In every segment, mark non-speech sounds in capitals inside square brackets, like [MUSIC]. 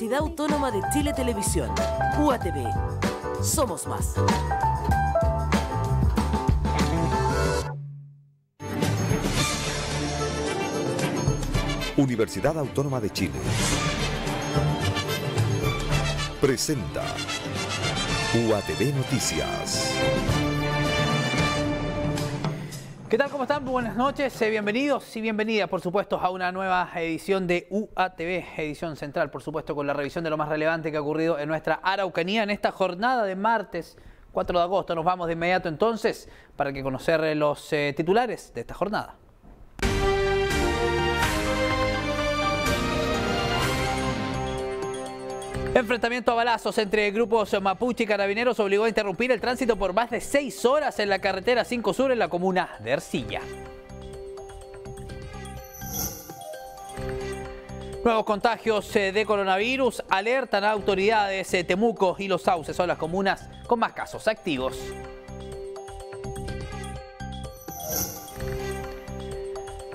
Universidad Autónoma de Chile Televisión, UATV. Somos más. Universidad Autónoma de Chile. Presenta UATV Noticias. ¿Qué tal? ¿Cómo están? Buenas noches, eh, bienvenidos y bienvenidas, por supuesto, a una nueva edición de UATV, edición central, por supuesto, con la revisión de lo más relevante que ha ocurrido en nuestra Araucanía en esta jornada de martes 4 de agosto. Nos vamos de inmediato entonces para que conocer eh, los eh, titulares de esta jornada. Enfrentamiento a balazos entre grupos mapuche y carabineros obligó a interrumpir el tránsito por más de seis horas en la carretera 5 Sur en la comuna de Ercilla. Nuevos contagios eh, de coronavirus alertan a autoridades eh, Temuco y Los Sauces son las comunas con más casos activos.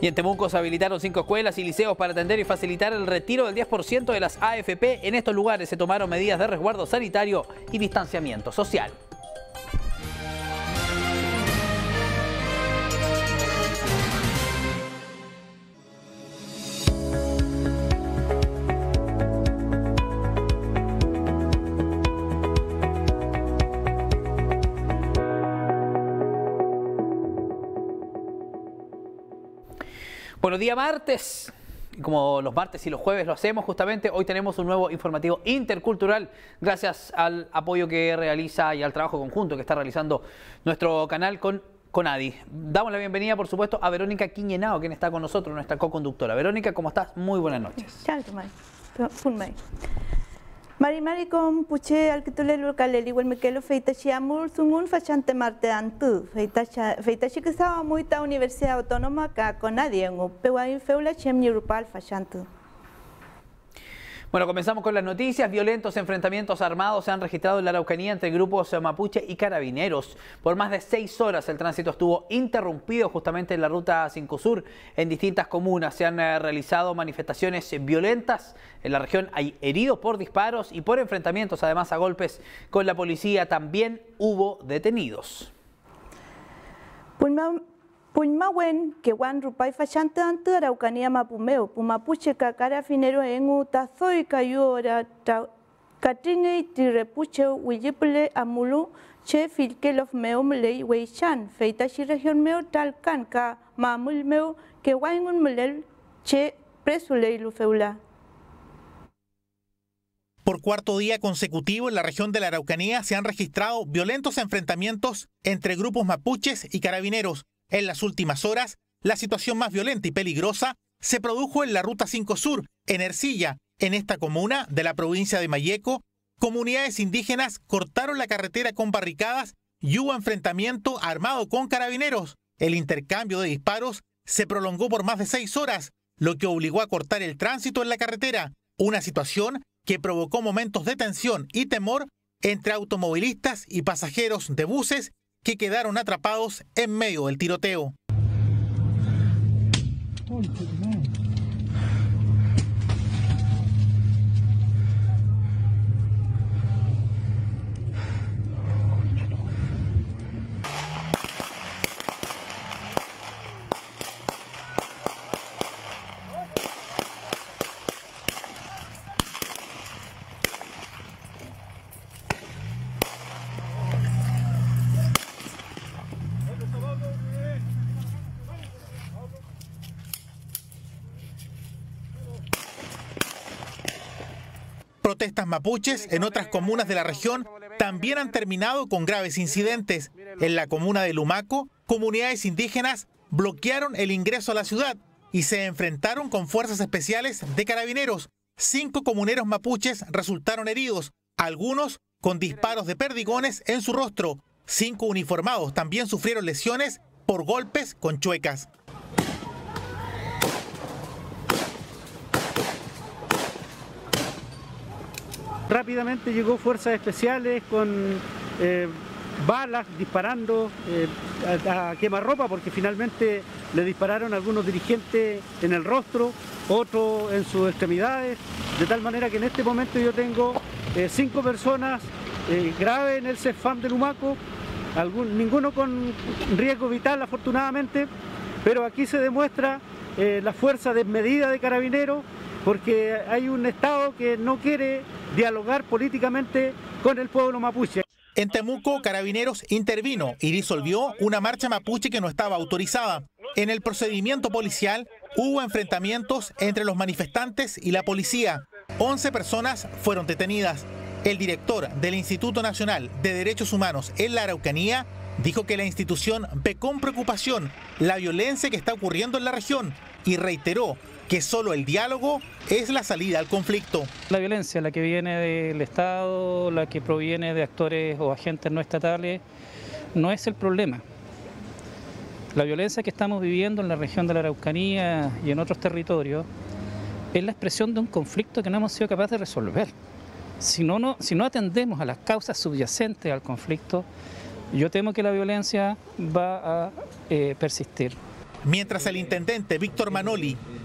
Y en Temuco se habilitaron cinco escuelas y liceos para atender y facilitar el retiro del 10% de las AFP. En estos lugares se tomaron medidas de resguardo sanitario y distanciamiento social. Buenos días martes, como los martes y los jueves lo hacemos justamente, hoy tenemos un nuevo informativo intercultural gracias al apoyo que realiza y al trabajo conjunto que está realizando nuestro canal con Adi. Damos la bienvenida, por supuesto, a Verónica Quiñenao, quien está con nosotros, nuestra co-conductora. Verónica, ¿cómo estás? Muy buenas noches. Mari mari kom puche al lo lur igual me quedo feita chiamur sungun fachante marte antu feita feita muy ta Universidad Autónoma con nadie en u pewa feula chem ni rupal fachante. Bueno, comenzamos con las noticias. Violentos enfrentamientos armados se han registrado en la Araucanía entre grupos mapuche y carabineros. Por más de seis horas el tránsito estuvo interrumpido justamente en la ruta 5 Sur. En distintas comunas se han eh, realizado manifestaciones violentas. En la región hay heridos por disparos y por enfrentamientos, además a golpes con la policía. También hubo detenidos. Puñmawen, que Juan Rupay Fachante ante Araucanía Mapumeo, Pumapuche Cacara Finero Engu, Tazoi Cayora, Catingue y Tirepuche, Huilliple Amulu, Che Filkelof Lei, Ley Feita, Feitashi Región Meo Talcan, Ca Mamul Meo, que Waingun Mulel, Che Presulei Lufeula. Por cuarto día consecutivo en la región de la Araucanía se han registrado violentos enfrentamientos entre grupos mapuches y carabineros, en las últimas horas, la situación más violenta y peligrosa se produjo en la Ruta 5 Sur, en Ercilla. En esta comuna de la provincia de Mayeco, comunidades indígenas cortaron la carretera con barricadas y hubo enfrentamiento armado con carabineros. El intercambio de disparos se prolongó por más de seis horas, lo que obligó a cortar el tránsito en la carretera, una situación que provocó momentos de tensión y temor entre automovilistas y pasajeros de buses que quedaron atrapados en medio del tiroteo. estas mapuches en otras comunas de la región también han terminado con graves incidentes. En la comuna de Lumaco, comunidades indígenas bloquearon el ingreso a la ciudad y se enfrentaron con fuerzas especiales de carabineros. Cinco comuneros mapuches resultaron heridos, algunos con disparos de perdigones en su rostro. Cinco uniformados también sufrieron lesiones por golpes con chuecas. Rápidamente llegó fuerzas especiales con eh, balas disparando eh, a, quemarropa porque finalmente le dispararon algunos dirigentes en el rostro, otros en sus extremidades, de tal manera que en este momento yo tengo eh, cinco personas graves en el CEFAM de Lumaco, ninguno con riesgo vital afortunadamente, pero aquí se demuestra la fuerza desmedida de carabineros porque hay un Estado que no quiere dialogar políticamente con el pueblo mapuche. En Temuco, Carabineros intervino y disolvió una marcha mapuche que no estaba autorizada. En el procedimiento policial hubo enfrentamientos entre los manifestantes y la policía. 11 personas fueron detenidas. El director del Instituto Nacional de Derechos Humanos en la Araucanía dijo que la institución ve con preocupación la violencia que está ocurriendo en la región y reiteró que solo el diálogo es la salida al conflicto. La violencia, la que viene del Estado, la que proviene de actores o agentes no estatales, no es el problema. La violencia que estamos viviendo en la región de la Araucanía y en otros territorios es la expresión de un conflicto que no hemos sido capaces de resolver. Si no, atendemos a las causas subyacentes al conflicto, yo temo que la violencia va a eh, persistir. Mientras el intendente Víctor Manoli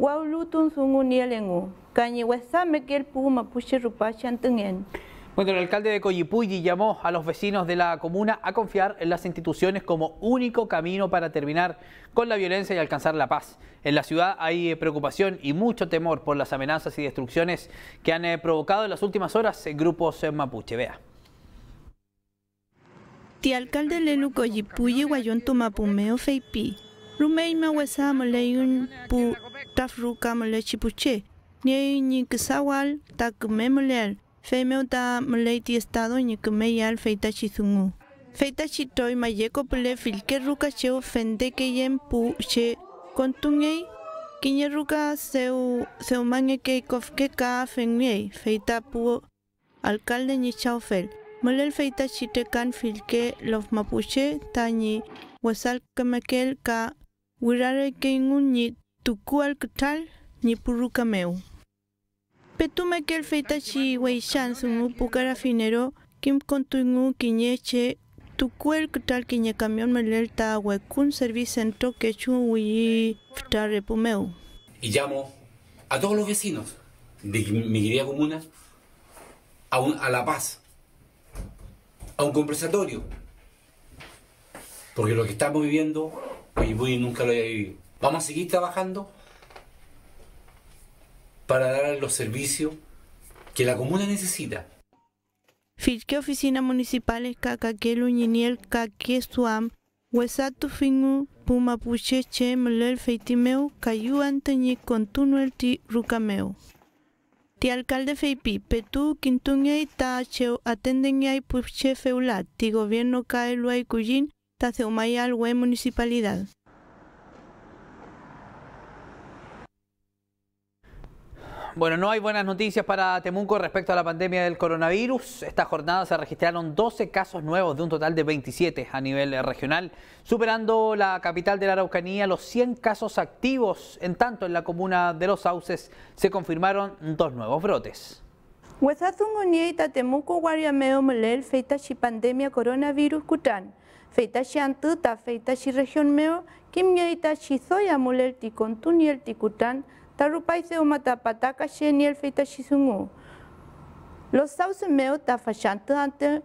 Bueno, el alcalde de Coyipulli llamó a los vecinos de la comuna a confiar en las instituciones como único camino para terminar con la violencia y alcanzar la paz. En la ciudad hay eh, preocupación y mucho temor por las amenazas y destrucciones que han eh, provocado en las últimas horas grupos eh, mapuche. Vea. Ti alcalde Lelu Coyipulli Guayón Feipi. Leyun Pu tafrukamlechipuche, nie ñikisawal takmemolel, da mleiti estado ni chizungu. Feita Feitachitoi mayeko pele filke ruka cheo fendeke yen pu che kontungei, kiñe ruka seu, seu ke kofke ka fengei, feita pu alcalde ñichaufel. Molel feita chite kan filke lof mapuche tañi wasal kamakel ka wirare keingun ñit ni tukualkutal nipurrukameu. Petume que el feitachi weishan sumu pukara finero, kim contungu quiñeche, tukualkutal quiñe camión melelta huecun servicentro quechun huyi ftarepumeu. Y llamo a todos los vecinos de mi querida comuna a, un, a la paz, a un compensatorio, porque lo que estamos viviendo, pues, nunca lo había vivido. Vamos a seguir trabajando para dar los servicios que la comuna necesita. Fichque Oficina Municipal es Ñiniel Caque Suam, Huesatu Fingu, Pumapuche Che Melel Feitimeu, Cayu Anteñi Contunuel Ti Rucameu. Ti alcalde Feipi, petu Quintuña y Tacheu Atendeña y Puche Feulat, Ti gobierno Cae y Cuyin, Taceumayal Alhue Municipalidad. Bueno, no hay buenas noticias para Temuco respecto a la pandemia del coronavirus. Esta jornada se registraron 12 casos nuevos de un total de 27 a nivel regional, superando la capital de la Araucanía los 100 casos activos. En tanto, en la comuna de Los Sauces se confirmaron dos nuevos brotes. Temuco pandemia coronavirus cután. Feita región meo, Tarupai se umata pataka sheni feita shisungu. Los sauce meu ta fashanta ante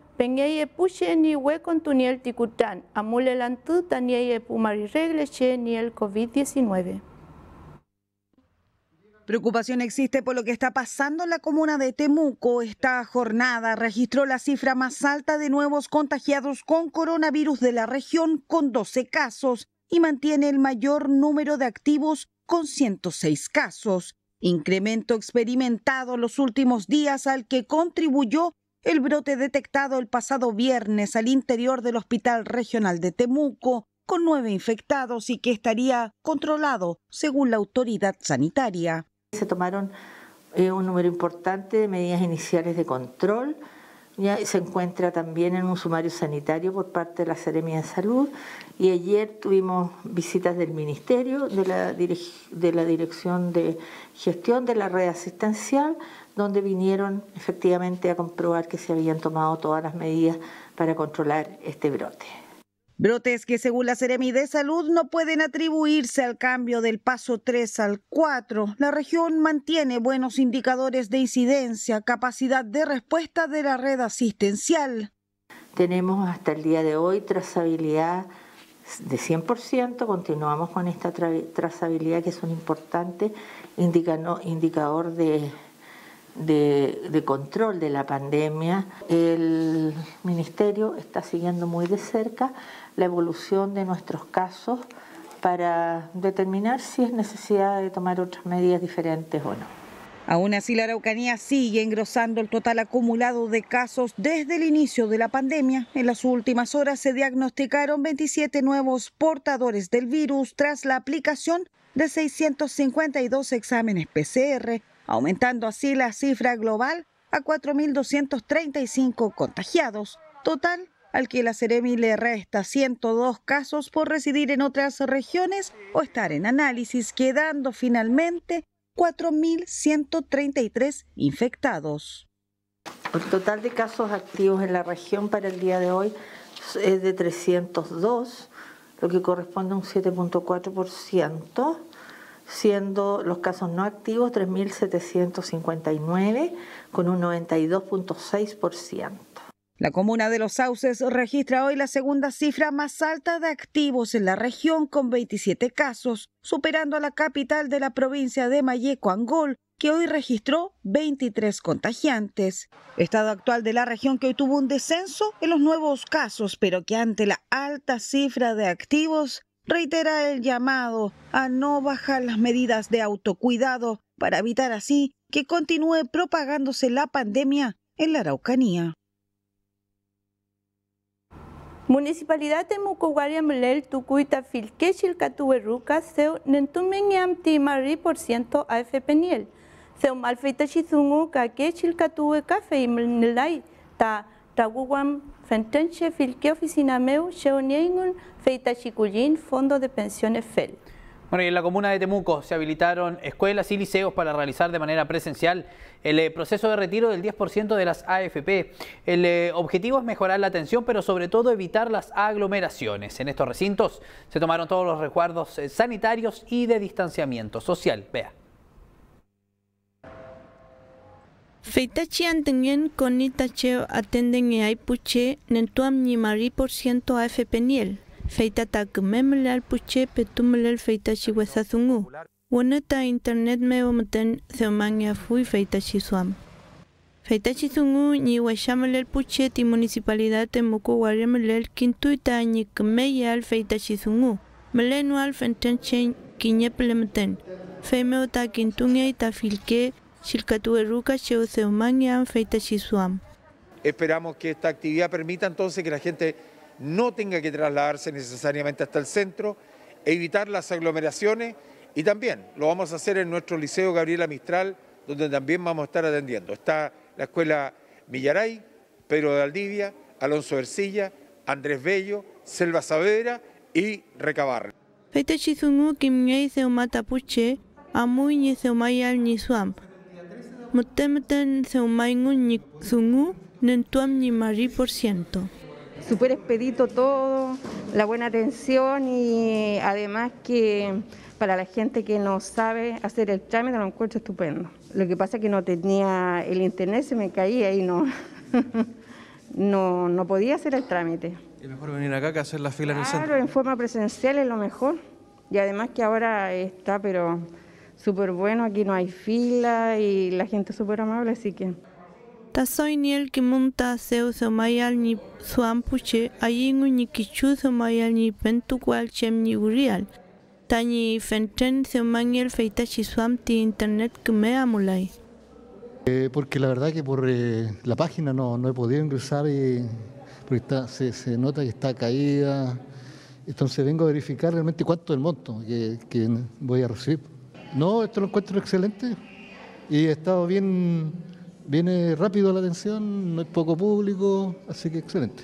puche ni huecon tuniel ticutan, amule lantu regle ni el COVID-19. Preocupación existe por lo que está pasando en la comuna de Temuco. Esta jornada registró la cifra más alta de nuevos contagiados con coronavirus de la región, con 12 casos, y mantiene el mayor número de activos con 106 casos, incremento experimentado los últimos días al que contribuyó el brote detectado el pasado viernes al interior del Hospital Regional de Temuco, con nueve infectados y que estaría controlado según la autoridad sanitaria. Se tomaron eh, un número importante de medidas iniciales de control ya, se encuentra también en un sumario sanitario por parte de la Seremia de Salud. Y ayer tuvimos visitas del Ministerio, de la, de la Dirección de Gestión de la Red Asistencial, donde vinieron efectivamente a comprobar que se habían tomado todas las medidas para controlar este brote. Brotes que según la Seremi de Salud no pueden atribuirse al cambio del paso 3 al 4. La región mantiene buenos indicadores de incidencia, capacidad de respuesta de la red asistencial. Tenemos hasta el día de hoy trazabilidad de 100%, continuamos con esta trazabilidad que es un importante indicador de, control de la pandemia. El Ministerio está siguiendo muy de cerca la evolución de nuestros casos para determinar si es necesidad de tomar otras medidas diferentes o no. Aún así, la Araucanía sigue engrosando el total acumulado de casos desde el inicio de la pandemia. En las últimas horas se diagnosticaron 27 nuevos portadores del virus tras la aplicación de 652 exámenes PCR, aumentando así la cifra global a 4.235 contagiados. Total, al que la Ceremi le resta 102 casos por residir en otras regiones o estar en análisis, quedando finalmente 4.133 infectados. El total de casos activos en la región para el día de hoy es de 302, lo que corresponde a un 7.4%, siendo los casos no activos 3.759 con un 92.6%. La comuna de Los Sauces registra hoy la segunda cifra más alta de activos en la región con 27 casos, superando a la capital de la provincia de Mayeco, Angol, que hoy registró 23 contagiantes. Estado actual de la región que hoy tuvo un descenso en los nuevos casos, pero que ante la alta cifra de activos reitera el llamado a no bajar las medidas de autocuidado para evitar así que continúe propagándose la pandemia en la Araucanía. Municipalidad de Mucuguaria Mulel Tucuita Filquechil Catuerruca seu nentumen yam Marri por ciento AFP Niel. Seu malfeita chizungu ka kechil catue y imlnilai ta taguguam fentenche filque oficina meu Niengun, feita chiculín fondo de pensiones FEL. Bueno, y en la comuna de Temuco se habilitaron escuelas y liceos para realizar de manera presencial el eh, proceso de retiro del 10% de las AFP. El eh, objetivo es mejorar la atención, pero sobre todo evitar las aglomeraciones. En estos recintos se tomaron todos los recuerdos eh, sanitarios y de distanciamiento social. Vea. Feitachi ni por ciento AFP niel. Feita tak memlal puche petumlal feita chihuesazungu. Wanata internet me omten seomanya fui feita chisuam. Feita chisungu ni el puche ti municipalidad temuco guaremlal quintuita ni kmeyal feita chisungu. Melenual fenten chen quiñeplemten. Femeo ta quintunia y ta filque chilcatueruca cheo seomanya feita chisuam. Esperamos que esta actividad permita entonces que la gente no tenga que trasladarse necesariamente hasta el centro, evitar las aglomeraciones y también lo vamos a hacer en nuestro Liceo Gabriela Mistral, donde también vamos a estar atendiendo. Está la Escuela Millaray, Pedro de Aldivia, Alonso Versilla, Andrés Bello, Selva Saavedra y Recabar súper expedito todo, la buena atención y eh, además que para la gente que no sabe hacer el trámite lo encuentro estupendo. Lo que pasa es que no tenía el internet, se me caía y no, [LAUGHS] no, no podía hacer el trámite. Es mejor venir acá que hacer las filas en el centro. Claro, en forma presencial es lo mejor. Y además que ahora está, pero súper bueno, aquí no hay fila y la gente es súper amable, así que que monta internet porque la verdad que por eh, la página no, no he podido ingresar y se, se, nota que está caída. Entonces vengo a verificar realmente cuánto es el monto que, que voy a recibir. No, esto lo encuentro excelente y he estado bien Viene rápido la atención, no hay poco público, así que excelente.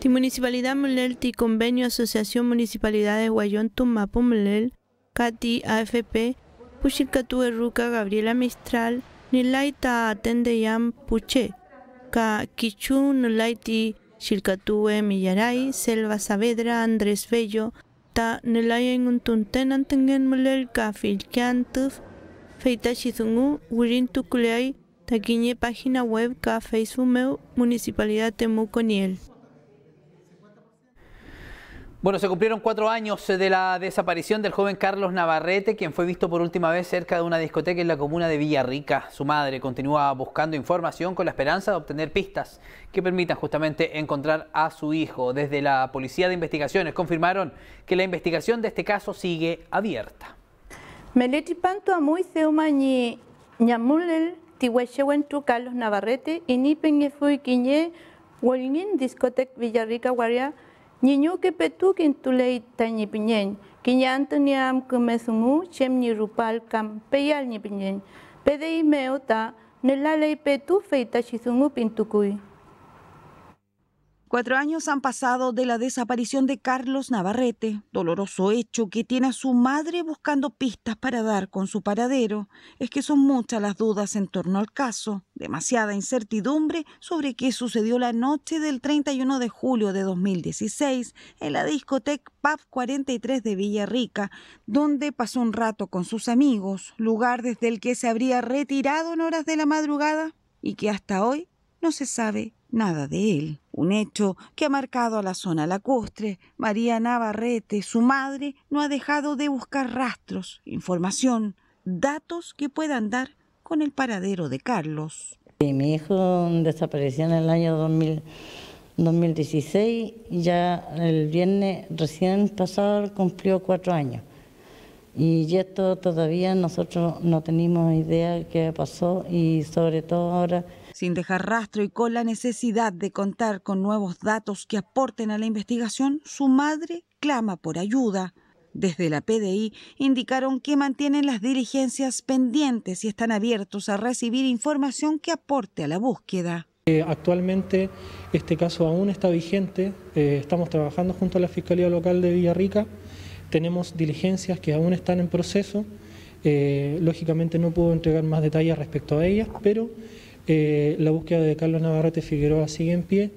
Ti municipalidad Mulel, ti convenio Asociación Municipalidades Guayón Tumapo Mulel, Cati AFP, Puchilcatú Erruca Gabriela Mistral, Nilaita Atendeyam Puché, Ka Kichu Nilaiti Chilcatúe Millaray, Selva Saavedra, Andrés Bello, Ta Nilayen Untunten Antengen Mulel, Ka feita Shizungu... urintu Kuleay la página web café Facebook meu, Municipalidad Temuco Niel. Bueno, se cumplieron cuatro años eh, de la desaparición del joven Carlos Navarrete, quien fue visto por última vez cerca de una discoteca en la comuna de Villarrica. Su madre continúa buscando información con la esperanza de obtener pistas que permitan justamente encontrar a su hijo. Desde la Policía de Investigaciones confirmaron que la investigación de este caso sigue abierta. Meletipanto a muy tiuexeuen tu Carlos Navarrete, inipen ifui quiñe, huelguin discotec Villarica Guaria, niñuque petuquin tulei tañipiñen, quiñantoniam cumesumu, chem rupal kam peyal nipiñen, pedeimeo ta, nelalei petu feita shizungu pintukui. Cuatro años han pasado de la desaparición de Carlos Navarrete, doloroso hecho que tiene a su madre buscando pistas para dar con su paradero. Es que son muchas las dudas en torno al caso, demasiada incertidumbre sobre qué sucedió la noche del 31 de julio de 2016 en la discoteca Pub 43 de Villarrica, donde pasó un rato con sus amigos, lugar desde el que se habría retirado en horas de la madrugada y que hasta hoy no se sabe Nada de él, un hecho que ha marcado a la zona lacustre. María Navarrete, su madre, no ha dejado de buscar rastros, información, datos que puedan dar con el paradero de Carlos. mi hijo desapareció en el año 2016 y ya el viernes recién pasado cumplió cuatro años. Y esto todavía nosotros no tenemos idea de qué pasó y sobre todo ahora... Sin dejar rastro y con la necesidad de contar con nuevos datos que aporten a la investigación, su madre clama por ayuda. Desde la PDI indicaron que mantienen las diligencias pendientes y están abiertos a recibir información que aporte a la búsqueda. Eh, actualmente este caso aún está vigente, eh, estamos trabajando junto a la Fiscalía Local de Villarrica tenemos diligencias que aún están en proceso. Eh, lógicamente no puedo entregar más detalles respecto a ellas, pero eh, la búsqueda de Carlos Navarrete Figueroa sigue en pie.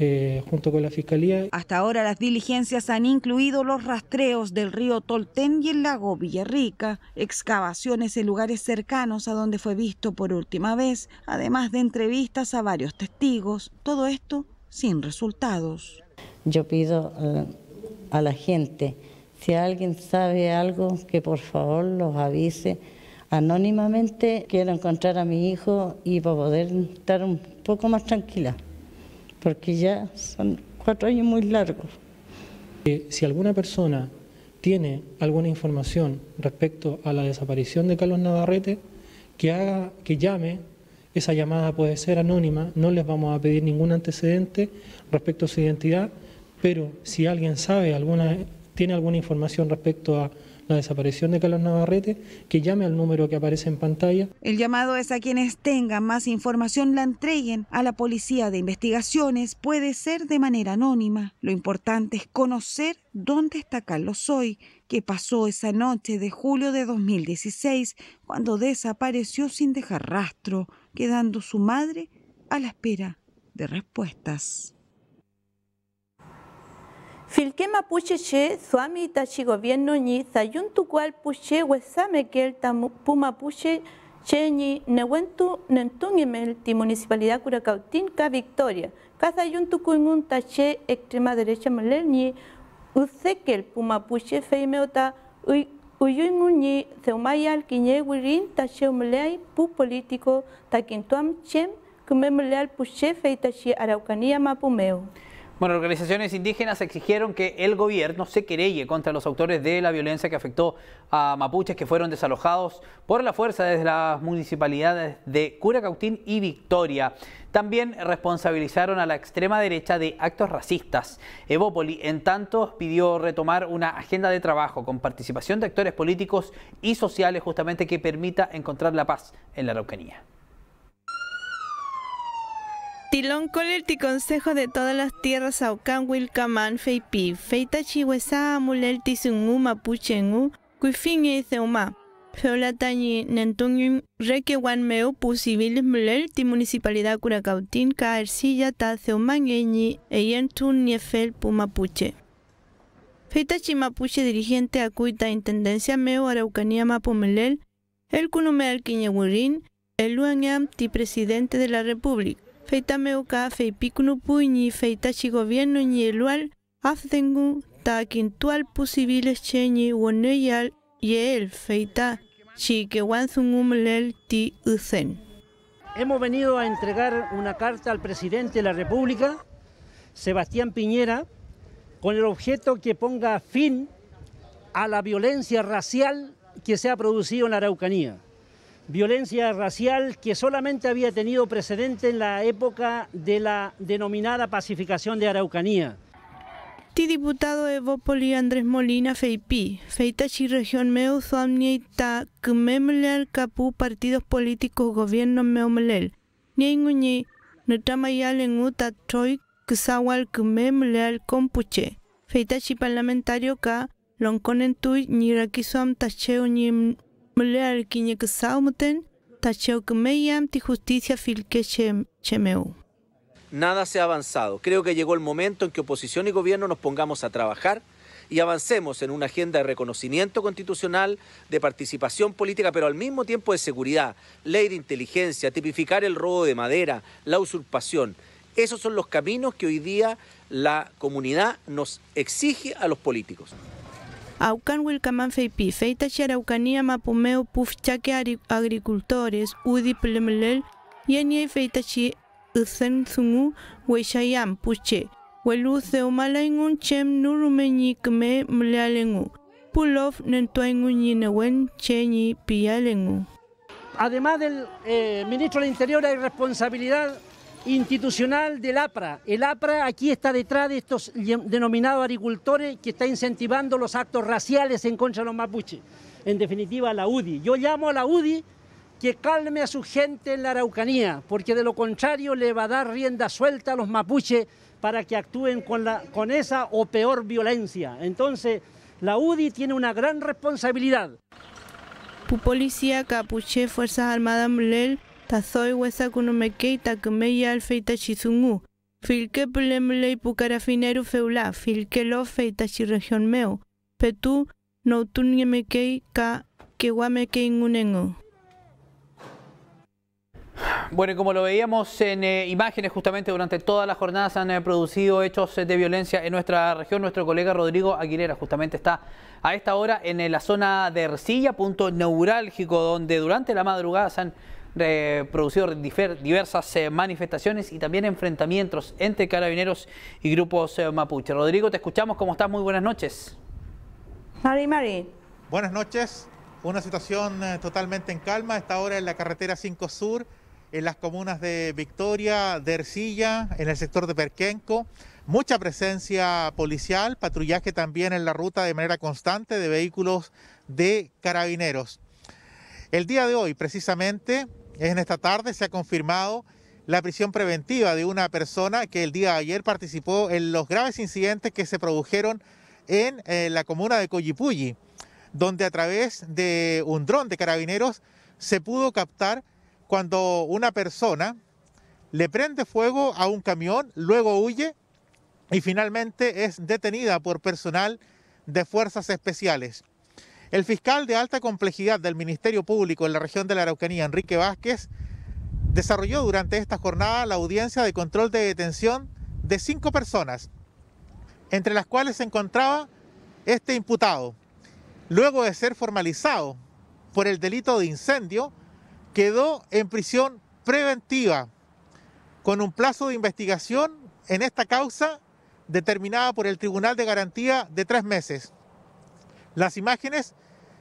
Eh, junto con la Fiscalía. Hasta ahora las diligencias han incluido los rastreos del río Tolten y el lago Villarrica, excavaciones en lugares cercanos a donde fue visto por última vez, además de entrevistas a varios testigos, todo esto sin resultados. Yo pido a la gente si alguien sabe algo, que por favor los avise anónimamente. Quiero encontrar a mi hijo y para poder estar un poco más tranquila, porque ya son cuatro años muy largos. Eh, si alguna persona tiene alguna información respecto a la desaparición de Carlos Navarrete, que, haga, que llame, esa llamada puede ser anónima, no les vamos a pedir ningún antecedente respecto a su identidad, pero si alguien sabe alguna tiene alguna información respecto a la desaparición de Carlos Navarrete, que llame al número que aparece en pantalla. El llamado es a quienes tengan más información la entreguen a la Policía de Investigaciones, puede ser de manera anónima. Lo importante es conocer dónde está Carlos hoy, qué pasó esa noche de julio de 2016, cuando desapareció sin dejar rastro, quedando su madre a la espera de respuestas. Filque mapuche che, suami tachi gobierno ñi, sayun cual puche, huesame que el pumapuche che ñi, nehuentu ti municipalidad Curacautín, ca Victoria. Casa yun tache, extrema derecha malel ñi, que el pumapuche feimeota, uyuingun ñi, seumayal, quiñe, huirin, tache umelei, pu político, taquintuam chem, kumemeleal puche feitachi araucanía mapumeo. Bueno, organizaciones indígenas exigieron que el gobierno se querelle contra los autores de la violencia que afectó a mapuches que fueron desalojados por la fuerza desde las municipalidades de Curacautín y Victoria. También responsabilizaron a la extrema derecha de actos racistas. Evópoli, en tanto, pidió retomar una agenda de trabajo con participación de actores políticos y sociales justamente que permita encontrar la paz en la Araucanía. Tilón Colerti consejo de todas las tierras Aucan Wilcamán Feipi, Feita Chihuesa Mulel Mapuche Mapuchengu, Cuifin y Zeuma. Tañi Nentunyum Reque Meo Pusibilis Mulel ti Municipalidad Curacautín, Caercilla Ta eñi Eyentun Niefel Pumapuche. Feita Chimapuche dirigente Acuita Intendencia Meu Araucanía Mapumelel, el al Quiñegurín, el Luanyam ti Presidente de la República. Hemos venido a entregar una carta al presidente de la República, Sebastián Piñera, con el objeto que ponga fin a la violencia racial que se ha producido en la Araucanía violencia racial que solamente había tenido precedente en la época de la denominada pacificación de Araucanía. Ti diputado Evopoli Andrés Molina Feipí, Feitachi Región Meu Suamnieta, Kmemlel Capú, partidos políticos, gobierno Meumlel, Nienguñi, Nutamayal en Uta Troy, Ksawal Kmemlel Compuche, Feitachi parlamentario ka lonconentui ni Nirakizuam Tacheu Nim Nada se ha avanzado. Creo que llegó el momento en que oposición y gobierno nos pongamos a trabajar y avancemos en una agenda de reconocimiento constitucional, de participación política, pero al mismo tiempo de seguridad, ley de inteligencia, tipificar el robo de madera, la usurpación. Esos son los caminos que hoy día la comunidad nos exige a los políticos. Aucan wilkaman Feipi, Feita mapumeo puf Pufchaque Agricultores, Udi Plemlel, Yenie Feita Chi Uzen Zungu, Weishayam Puche, Welu un Chem me Mlealengu, Pulov Nentuengu Yinewen Cheñi Pialengu. Además del eh, ministro del Interior hay responsabilidad institucional del APRA. El APRA aquí está detrás de estos denominados agricultores que está incentivando los actos raciales en contra de los mapuches. En definitiva, la UDI. Yo llamo a la UDI que calme a su gente en la Araucanía, porque de lo contrario le va a dar rienda suelta a los mapuches para que actúen con, con esa o peor violencia. Entonces, la UDI tiene una gran responsabilidad. Policía, Capuche, Fuerzas Armadas, lo feita región Petu ka Bueno, como lo veíamos en eh, imágenes, justamente durante toda la jornada se han eh, producido hechos eh, de violencia en nuestra región. Nuestro colega Rodrigo Aguilera justamente está a esta hora en la zona de Ercilla, punto neurálgico, donde durante la madrugada se han producido diversas eh, manifestaciones y también enfrentamientos entre carabineros y grupos eh, mapuche. Rodrigo, te escuchamos, ¿cómo estás? Muy buenas noches. Mari, Mari. Buenas noches, una situación eh, totalmente en calma, ...está hora en la carretera 5 Sur, en las comunas de Victoria, de Ercilla, en el sector de Perquenco mucha presencia policial, patrullaje también en la ruta de manera constante de vehículos de carabineros. El día de hoy, precisamente, en esta tarde se ha confirmado la prisión preventiva de una persona que el día de ayer participó en los graves incidentes que se produjeron en eh, la comuna de Coyipulli, donde a través de un dron de carabineros se pudo captar cuando una persona le prende fuego a un camión, luego huye y finalmente es detenida por personal de fuerzas especiales. El fiscal de alta complejidad del Ministerio Público en la región de la Araucanía, Enrique Vázquez, desarrolló durante esta jornada la audiencia de control de detención de cinco personas, entre las cuales se encontraba este imputado. Luego de ser formalizado por el delito de incendio, quedó en prisión preventiva con un plazo de investigación en esta causa determinada por el Tribunal de Garantía de tres meses. Las imágenes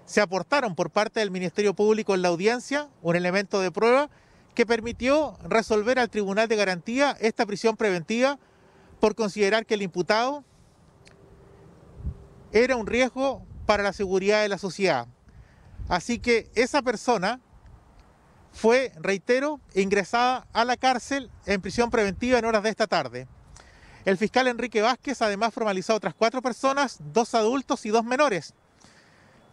se aportaron por parte del Ministerio Público en la audiencia, un elemento de prueba que permitió resolver al Tribunal de Garantía esta prisión preventiva por considerar que el imputado era un riesgo para la seguridad de la sociedad. Así que esa persona fue, reitero, ingresada a la cárcel en prisión preventiva en horas de esta tarde. El fiscal Enrique Vázquez además formalizó a otras cuatro personas, dos adultos y dos menores,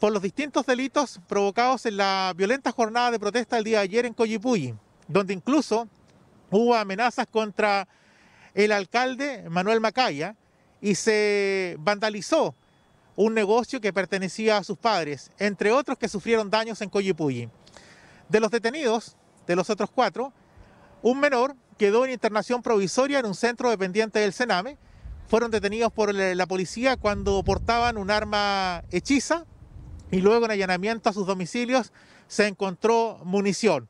por los distintos delitos provocados en la violenta jornada de protesta ...el día de ayer en Coyipulli, donde incluso hubo amenazas contra el alcalde Manuel Macaya y se vandalizó un negocio que pertenecía a sus padres, entre otros que sufrieron daños en Coyipulli. De los detenidos, de los otros cuatro, un menor quedó en internación provisoria en un centro dependiente del Sename. Fueron detenidos por la policía cuando portaban un arma hechiza y luego en allanamiento a sus domicilios se encontró munición.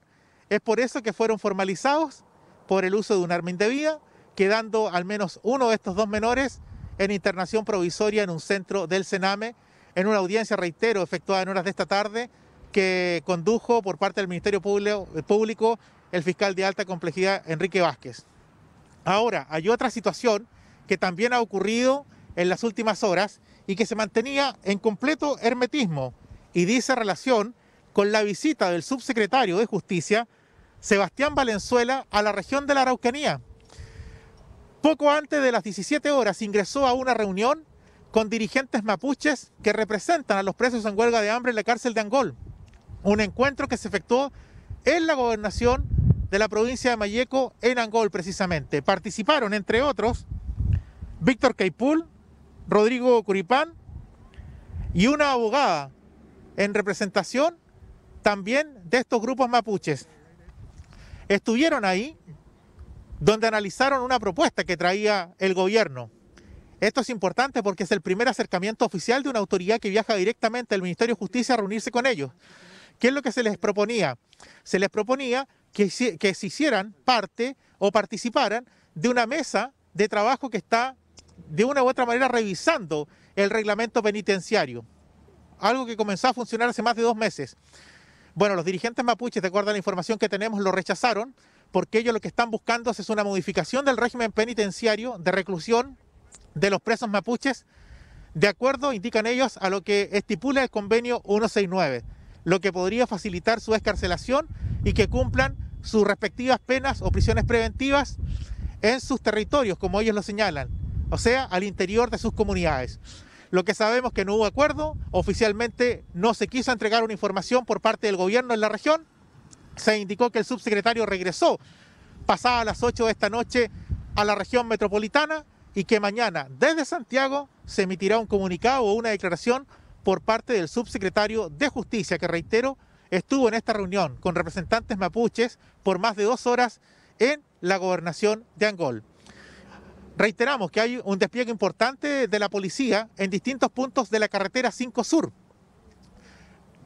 Es por eso que fueron formalizados por el uso de un arma indebida, quedando al menos uno de estos dos menores en internación provisoria en un centro del Cename. en una audiencia, reitero, efectuada en horas de esta tarde, que condujo por parte del Ministerio Público el fiscal de alta complejidad Enrique Vázquez. Ahora, hay otra situación que también ha ocurrido en las últimas horas y que se mantenía en completo hermetismo y dice relación con la visita del subsecretario de Justicia, Sebastián Valenzuela, a la región de la Araucanía. Poco antes de las 17 horas ingresó a una reunión con dirigentes mapuches que representan a los presos en huelga de hambre en la cárcel de Angol. Un encuentro que se efectuó en la gobernación de la provincia de Mayeco, en Angol precisamente. Participaron, entre otros, Víctor Caipul, Rodrigo Curipán, y una abogada en representación también de estos grupos mapuches. Estuvieron ahí donde analizaron una propuesta que traía el gobierno. Esto es importante porque es el primer acercamiento oficial de una autoridad que viaja directamente al Ministerio de Justicia a reunirse con ellos. ¿Qué es lo que se les proponía? Se les proponía que, que se hicieran parte o participaran de una mesa de trabajo que está de una u otra manera revisando el reglamento penitenciario, algo que comenzó a funcionar hace más de dos meses. Bueno, los dirigentes mapuches, de acuerdo a la información que tenemos, lo rechazaron porque ellos lo que están buscando es una modificación del régimen penitenciario de reclusión de los presos mapuches, de acuerdo, indican ellos, a lo que estipula el convenio 169, lo que podría facilitar su escarcelación y que cumplan sus respectivas penas o prisiones preventivas en sus territorios, como ellos lo señalan o sea, al interior de sus comunidades. Lo que sabemos que no hubo acuerdo, oficialmente no se quiso entregar una información por parte del gobierno en la región, se indicó que el subsecretario regresó pasadas las 8 de esta noche a la región metropolitana y que mañana desde Santiago se emitirá un comunicado o una declaración por parte del subsecretario de Justicia, que reitero, estuvo en esta reunión con representantes mapuches por más de dos horas en la gobernación de Angol. Reiteramos que hay un despliegue importante de la policía en distintos puntos de la carretera 5 Sur,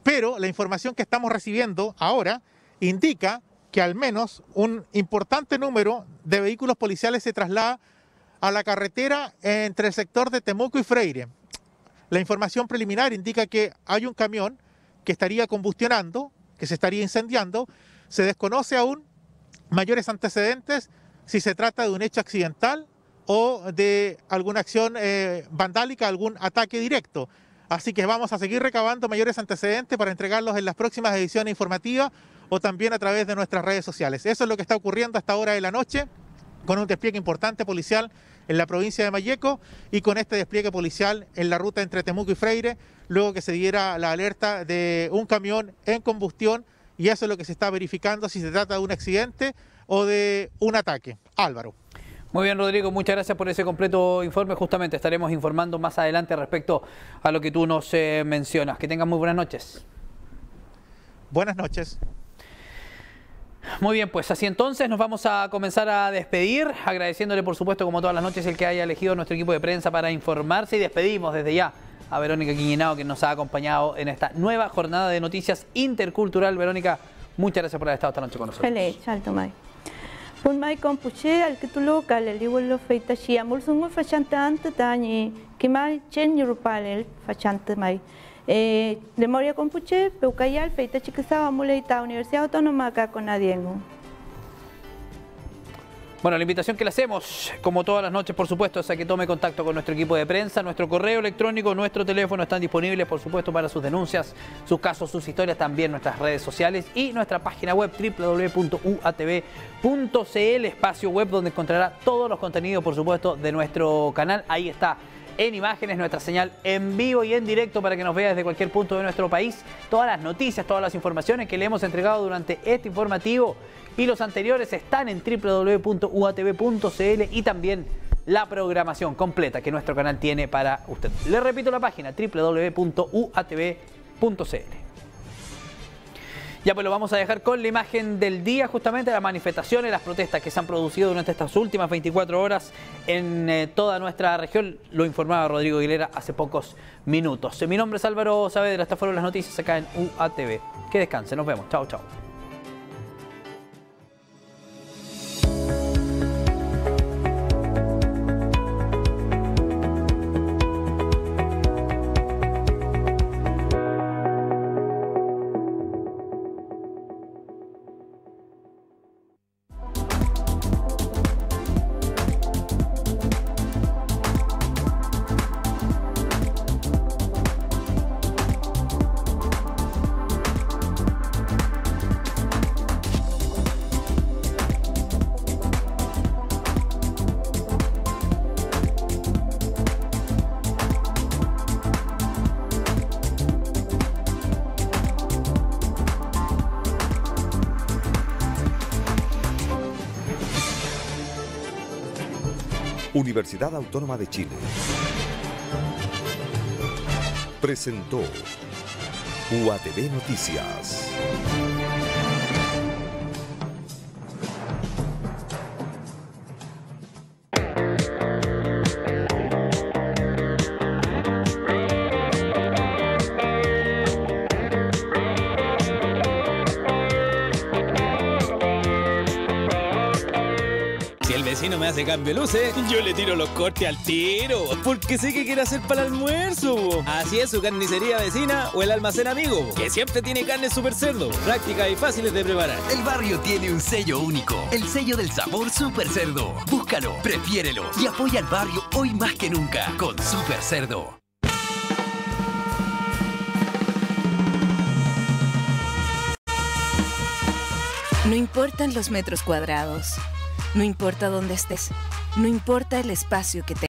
pero la información que estamos recibiendo ahora indica que al menos un importante número de vehículos policiales se traslada a la carretera entre el sector de Temuco y Freire. La información preliminar indica que hay un camión que estaría combustionando, que se estaría incendiando. Se desconoce aún mayores antecedentes si se trata de un hecho accidental o de alguna acción eh, vandálica, algún ataque directo. Así que vamos a seguir recabando mayores antecedentes para entregarlos en las próximas ediciones informativas o también a través de nuestras redes sociales. Eso es lo que está ocurriendo hasta hora de la noche con un despliegue importante policial en la provincia de Mayeco y con este despliegue policial en la ruta entre Temuco y Freire, luego que se diera la alerta de un camión en combustión y eso es lo que se está verificando si se trata de un accidente o de un ataque. Álvaro. Muy bien, Rodrigo, muchas gracias por ese completo informe. Justamente estaremos informando más adelante respecto a lo que tú nos eh, mencionas. Que tengan muy buenas noches. Buenas noches. Muy bien, pues así entonces nos vamos a comenzar a despedir, agradeciéndole por supuesto como todas las noches el que haya elegido nuestro equipo de prensa para informarse y despedimos desde ya a Verónica Quiñinao que nos ha acompañado en esta nueva jornada de noticias intercultural. Verónica, muchas gracias por haber estado esta noche con nosotros. Feliz, alto, un mai compuche al que tu local el igual lo feita si son un fachante ante tani que mal chen rupal el fachante mai eh, memoria compuche el feita chiquisaba muleta Universidad Autónoma acá con adiengo bueno, la invitación que le hacemos, como todas las noches, por supuesto, es a que tome contacto con nuestro equipo de prensa. Nuestro correo electrónico, nuestro teléfono están disponibles, por supuesto, para sus denuncias, sus casos, sus historias, también nuestras redes sociales y nuestra página web www.uatv.cl, espacio web donde encontrará todos los contenidos, por supuesto, de nuestro canal. Ahí está en imágenes, nuestra señal en vivo y en directo para que nos vea desde cualquier punto de nuestro país. Todas las noticias, todas las informaciones que le hemos entregado durante este informativo y los anteriores están en www.uatv.cl y también la programación completa que nuestro canal tiene para usted. Le repito la página www.uatv.cl. Ya pues lo vamos a dejar con la imagen del día, justamente las manifestaciones, las protestas que se han producido durante estas últimas 24 horas en eh, toda nuestra región. Lo informaba Rodrigo Aguilera hace pocos minutos. Mi nombre es Álvaro Saavedra, hasta fueron las noticias acá en UATV. Que descanse, nos vemos. Chao, chao. Universidad Autónoma de Chile presentó UATV Noticias. cambio yo le tiro los cortes al tiro. Porque sé que quiere hacer para el almuerzo. Así es su carnicería vecina o el almacén amigo, que siempre tiene carne super cerdo, práctica y fáciles de preparar. El barrio tiene un sello único, el sello del sabor super cerdo. Búscalo, prefiérelo y apoya al barrio hoy más que nunca con super cerdo. No importan los metros cuadrados no importa dónde estés, no importa el espacio que tengas.